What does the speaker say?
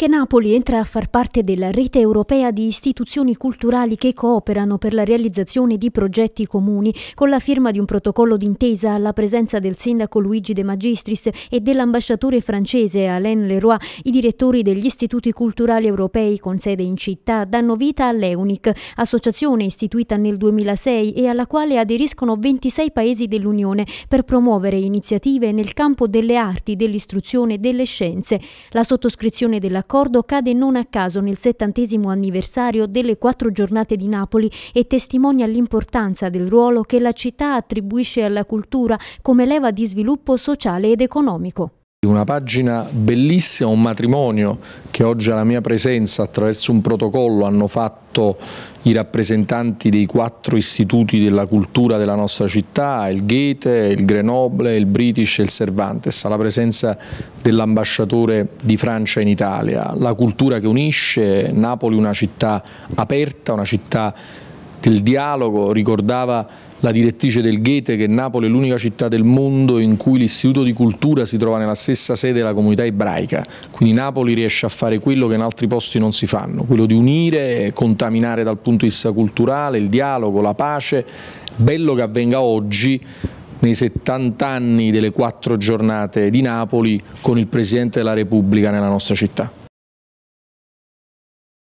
Anche Napoli entra a far parte della rete europea di istituzioni culturali che cooperano per la realizzazione di progetti comuni, con la firma di un protocollo d'intesa alla presenza del sindaco Luigi De Magistris e dell'ambasciatore francese Alain Leroy, i direttori degli istituti culturali europei con sede in città danno vita all'EUNIC, associazione istituita nel 2006 e alla quale aderiscono 26 paesi dell'Unione per promuovere iniziative nel campo delle arti, dell'istruzione e delle scienze. La sottoscrizione della L'accordo cade non a caso nel settantesimo anniversario delle quattro giornate di Napoli e testimonia l'importanza del ruolo che la città attribuisce alla cultura come leva di sviluppo sociale ed economico. Una pagina bellissima, un matrimonio che oggi alla mia presenza attraverso un protocollo hanno fatto i rappresentanti dei quattro istituti della cultura della nostra città, il Goethe, il Grenoble, il British e il Cervantes, alla presenza dell'ambasciatore di Francia in Italia. La cultura che unisce, Napoli una città aperta, una città del dialogo, ricordava la direttrice del Goethe che Napoli è l'unica città del mondo in cui l'istituto di cultura si trova nella stessa sede della comunità ebraica, quindi Napoli riesce a fare quello che in altri posti non si fanno, quello di unire, contaminare dal punto di vista culturale, il dialogo, la pace, bello che avvenga oggi nei 70 anni delle quattro giornate di Napoli con il Presidente della Repubblica nella nostra città.